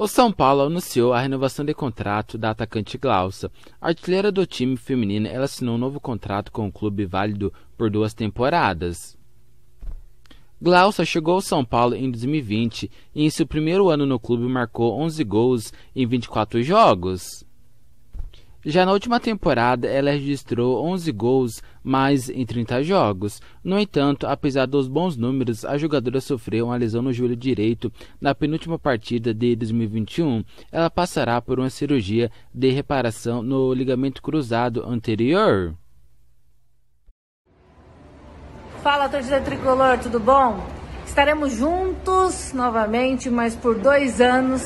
O São Paulo anunciou a renovação de contrato da atacante Glaucia. artilheira do time feminino ela assinou um novo contrato com o clube válido por duas temporadas. Glaucia chegou ao São Paulo em 2020 e em seu primeiro ano no clube marcou 11 gols em 24 jogos. Já na última temporada, ela registrou 11 gols, mais em 30 jogos. No entanto, apesar dos bons números, a jogadora sofreu uma lesão no joelho direito na penúltima partida de 2021. Ela passará por uma cirurgia de reparação no ligamento cruzado anterior. Fala, torcida tricolor, tudo bom? Estaremos juntos novamente, mas por dois anos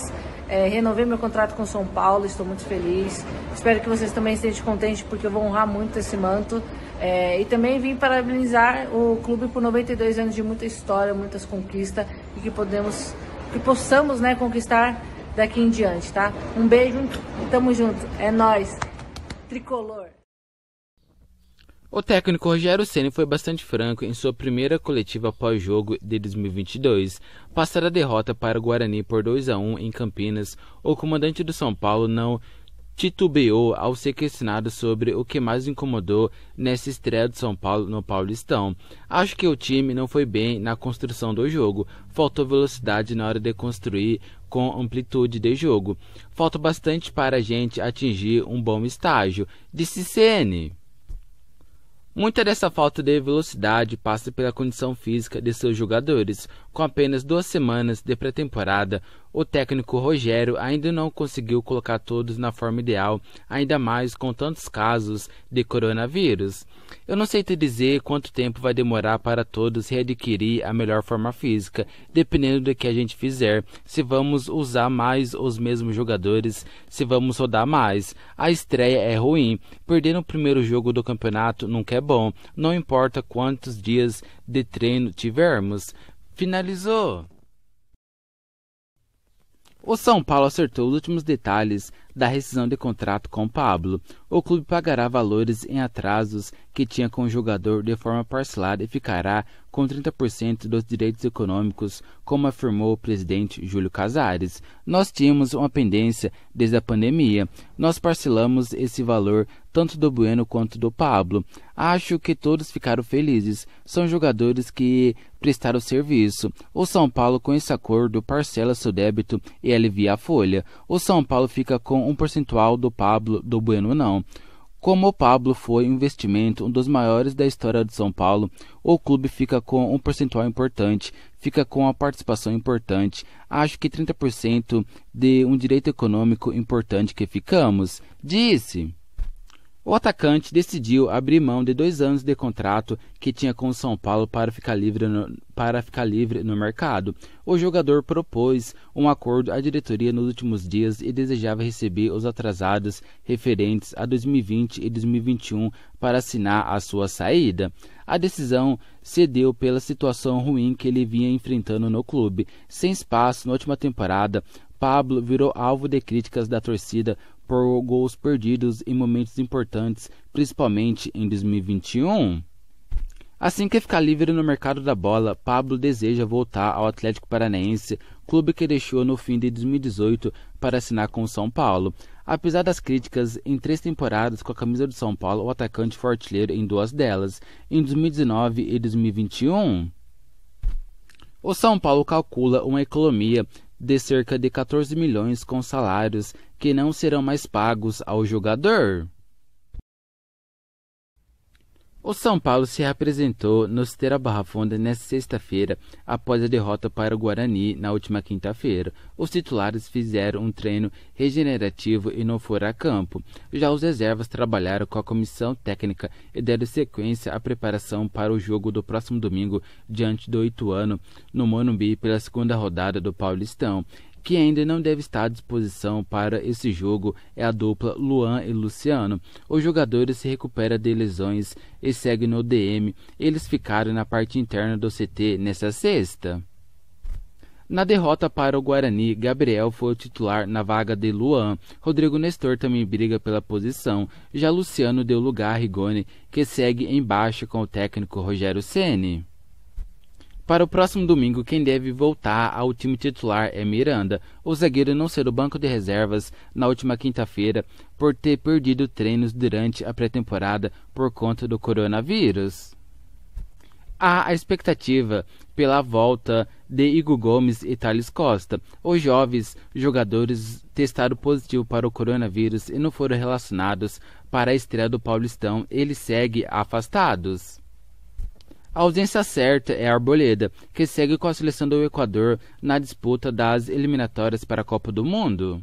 é, renovei meu contrato com São Paulo, estou muito feliz. Espero que vocês também estejam contentes, porque eu vou honrar muito esse manto. É, e também vim parabenizar o clube por 92 anos de muita história, muitas conquistas e que podemos, que possamos, né, conquistar daqui em diante, tá? Um beijo e tamo junto. É nós, tricolor. O técnico Rogério Ceni foi bastante franco em sua primeira coletiva pós-jogo de 2022. Passada a derrota para o Guarani por 2 a 1 em Campinas, o comandante do São Paulo não titubeou ao ser questionado sobre o que mais incomodou nessa estreia do São Paulo no Paulistão. Acho que o time não foi bem na construção do jogo, faltou velocidade na hora de construir com amplitude de jogo. Falta bastante para a gente atingir um bom estágio, disse Ceni. Muita dessa falta de velocidade passa pela condição física de seus jogadores, com apenas duas semanas de pré-temporada, o técnico Rogério ainda não conseguiu colocar todos na forma ideal, ainda mais com tantos casos de coronavírus. Eu não sei te dizer quanto tempo vai demorar para todos readquirir a melhor forma física, dependendo do que a gente fizer, se vamos usar mais os mesmos jogadores, se vamos rodar mais. A estreia é ruim, perder no primeiro jogo do campeonato nunca é bom, não importa quantos dias de treino tivermos finalizou. O São Paulo acertou os últimos detalhes da rescisão de contrato com Pablo. O clube pagará valores em atrasos que tinha com o jogador de forma parcelada e ficará com 30% dos direitos econômicos, como afirmou o presidente Júlio Casares. Nós tínhamos uma pendência desde a pandemia. Nós parcelamos esse valor tanto do Bueno quanto do Pablo. Acho que todos ficaram felizes. São jogadores que prestaram serviço. O São Paulo, com esse acordo, parcela seu débito e alivia a folha. O São Paulo fica com um percentual do Pablo do Bueno, não. Como o Pablo foi um investimento um dos maiores da história de São Paulo, o clube fica com um percentual importante, fica com uma participação importante. Acho que 30% de um direito econômico importante que ficamos, disse. O atacante decidiu abrir mão de dois anos de contrato que tinha com o São Paulo para ficar livre no, para ficar livre no mercado. O jogador propôs um acordo à diretoria nos últimos dias e desejava receber os atrasados referentes a 2020 e 2021 para assinar a sua saída. A decisão cedeu pela situação ruim que ele vinha enfrentando no clube, sem espaço na última temporada Pablo virou alvo de críticas da torcida por gols perdidos em momentos importantes, principalmente em 2021. Assim que ficar livre no mercado da bola, Pablo deseja voltar ao Atlético Paranaense, clube que deixou no fim de 2018 para assinar com o São Paulo. Apesar das críticas, em três temporadas com a camisa do São Paulo, o atacante foi artilheiro em duas delas, em 2019 e 2021. O São Paulo calcula uma economia de cerca de 14 milhões com salários que não serão mais pagos ao jogador. O São Paulo se apresentou no Esteira Barra Funda nesta sexta-feira, após a derrota para o Guarani na última quinta-feira. Os titulares fizeram um treino regenerativo e não foram a campo. Já os reservas trabalharam com a comissão técnica e deram sequência à preparação para o jogo do próximo domingo diante do Ituano, no Monumbi, pela segunda rodada do Paulistão que ainda não deve estar à disposição para esse jogo é a dupla Luan e Luciano. Os jogadores se recuperam de lesões e seguem no DM. Eles ficaram na parte interna do CT nesta sexta. Na derrota para o Guarani, Gabriel foi o titular na vaga de Luan. Rodrigo Nestor também briga pela posição. Já Luciano deu lugar a Rigoni, que segue em baixa com o técnico Rogério Ceni. Para o próximo domingo, quem deve voltar ao time titular é Miranda. O zagueiro não será o banco de reservas na última quinta-feira por ter perdido treinos durante a pré-temporada por conta do coronavírus. Há a expectativa pela volta de Igor Gomes e Thales Costa. Os jovens jogadores testaram positivo para o coronavírus e não foram relacionados para a estreia do Paulistão. Eles seguem afastados. A ausência certa é a Arboleda, que segue com a seleção do Equador na disputa das eliminatórias para a Copa do Mundo.